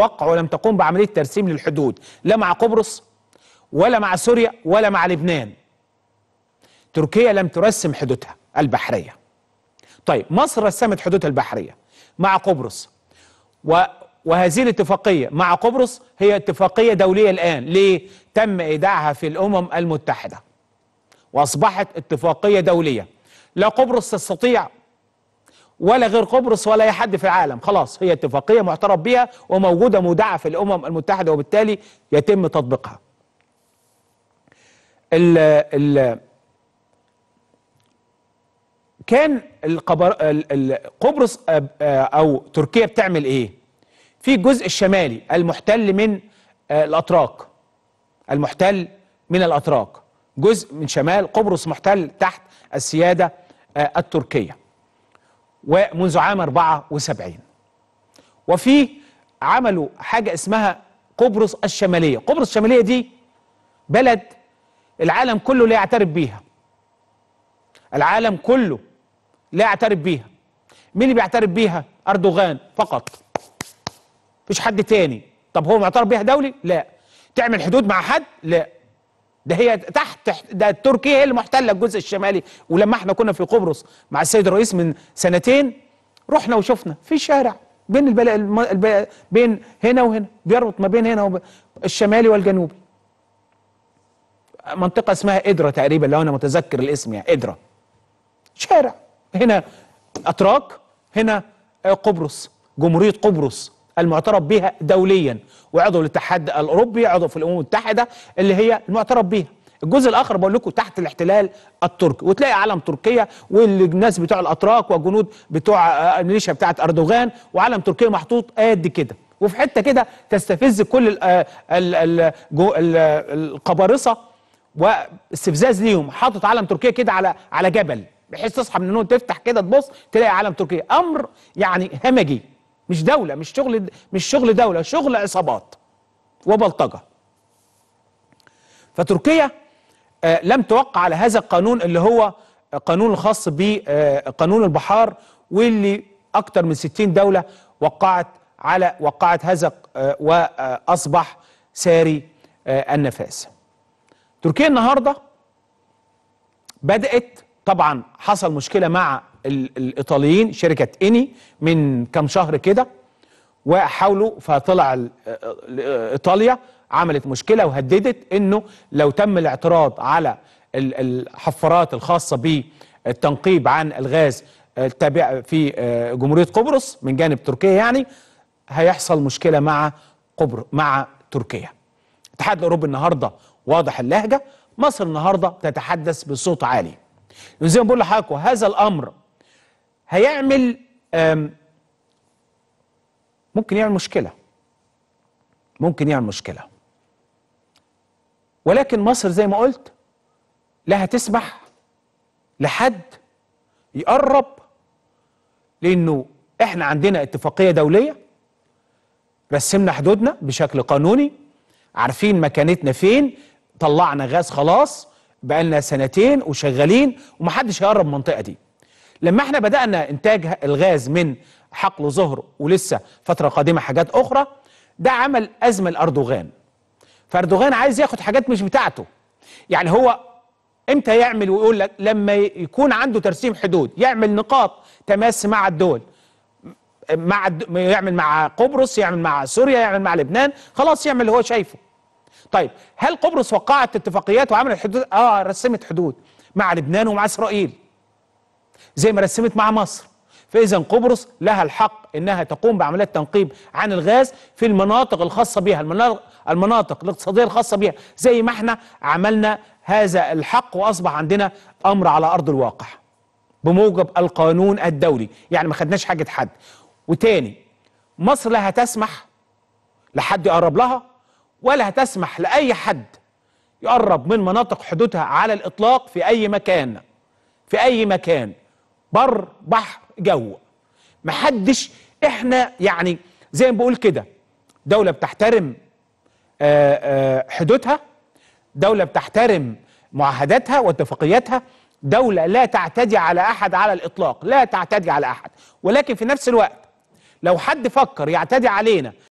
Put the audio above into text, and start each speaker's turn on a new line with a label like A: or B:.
A: وقع ولم تقوم بعملية ترسيم للحدود لا مع قبرص ولا مع سوريا ولا مع لبنان تركيا لم ترسم حدودها البحرية طيب مصر رسمت حدودها البحرية مع قبرص و وهذه الاتفاقية مع قبرص هي اتفاقية دولية الآن ليه؟ تم إيداعها في الأمم المتحدة وأصبحت اتفاقية دولية لا قبرص تستطيع ولا غير قبرص ولا اي حد في العالم خلاص هي اتفاقيه معترف بها وموجوده مودعه في الامم المتحده وبالتالي يتم تطبيقها ال ال كان القبر قبرص آه، او تركيا بتعمل ايه في الجزء الشمالي المحتل من آه، الاتراك المحتل من الاتراك جزء من شمال قبرص محتل تحت السياده آه، التركيه ومنذ عام 74 وفي عملوا حاجة اسمها قبرص الشمالية قبرص الشمالية دي بلد العالم كله لا يعترف بيها العالم كله لا يعترف بيها مين اللي بيعترف بيها أردوغان فقط مفيش حد تاني طب هو معترف بيها دولي لا تعمل حدود مع حد لا ده هي تحت ده تركيا هي المحتله الجزء الشمالي ولما احنا كنا في قبرص مع السيد الرئيس من سنتين رحنا وشفنا في شارع بين البلاء الب... بين هنا وهنا بيربط ما بين هنا وب... الشمالي والجنوبي منطقة اسمها إدرة تقريبا لو أنا متذكر الاسم يعني إدرة شارع هنا أتراك هنا قبرص جمهورية قبرص المعترف بها دوليا وعضو الاتحاد الاوروبي عضو في الامم المتحده اللي هي المعترف بها الجزء الاخر بقول لكم تحت الاحتلال التركي وتلاقي علم تركيا والناس بتوع الاتراك والجنود بتوع الميليشيا بتاعه اردوغان وعلم تركيا محطوط قد كده وفي حته كده تستفز كل القبارصه واستفزاز ليهم حاطط علم تركيا كده على على جبل بحيث تصحى من النوم تفتح كده تبص تلاقي علم تركيا امر يعني همجي مش دولة مش شغل مش شغل دولة شغل عصابات وبلطجة فتركيا آه، لم توقع على هذا القانون اللي هو قانون الخاص بقانون آه، البحار واللي أكثر من 60 دولة وقعت على وقعت هذا آه، وأصبح ساري النفاس تركيا النهارده بدأت طبعا حصل مشكلة مع الايطاليين شركه اني من كام شهر كده وحاولوا فطلع ايطاليا عملت مشكله وهددت انه لو تم الاعتراض على الحفارات الخاصه بالتنقيب عن الغاز التابع في آه، جمهوريه قبرص من جانب تركيا يعني هيحصل مشكله مع قبر مع تركيا. الاتحاد الاوروبي النهارده واضح اللهجه، مصر النهارده تتحدث بصوت عالي. زي ما بقول لحضراتكم هذا الامر هيعمل ممكن يعمل مشكله ممكن يعمل مشكله ولكن مصر زي ما قلت لا هتسمح لحد يقرب لانه احنا عندنا اتفاقيه دوليه رسمنا حدودنا بشكل قانوني عارفين مكانتنا فين طلعنا غاز خلاص بقالنا سنتين وشغالين ومحدش هيقرب المنطقه دي لما احنا بدأنا إنتاج الغاز من حقل ظهر ولسه فترة قادمة حاجات أخرى ده عمل أزمة لأردوغان فأردوغان عايز ياخد حاجات مش بتاعته يعني هو امتى يعمل ويقول لك لما يكون عنده ترسيم حدود يعمل نقاط تماس مع الدول مع يعمل مع قبرص يعمل مع سوريا يعمل مع لبنان خلاص يعمل اللي هو شايفه طيب هل قبرص وقعت اتفاقيات وعملت حدود اه رسمت حدود مع لبنان ومع اسرائيل زي ما رسمت مع مصر فإذا قبرص لها الحق أنها تقوم بعمليات تنقيب عن الغاز في المناطق الخاصة بها المناطق, المناطق الاقتصادية الخاصة بها زي ما احنا عملنا هذا الحق وأصبح عندنا أمر على أرض الواقع بموجب القانون الدولي يعني ما خدناش حاجة حد وتاني مصر لا هتسمح لحد يقرب لها ولا هتسمح لأي حد يقرب من مناطق حدودها على الإطلاق في أي مكان في أي مكان بر بحر جو محدش احنا يعني زي ما بقول كده دولة بتحترم آه، آه، حدودها دولة بتحترم معاهداتها واتفاقياتها دولة لا تعتدي على أحد على الإطلاق لا تعتدي على أحد ولكن في نفس الوقت لو حد فكر يعتدي علينا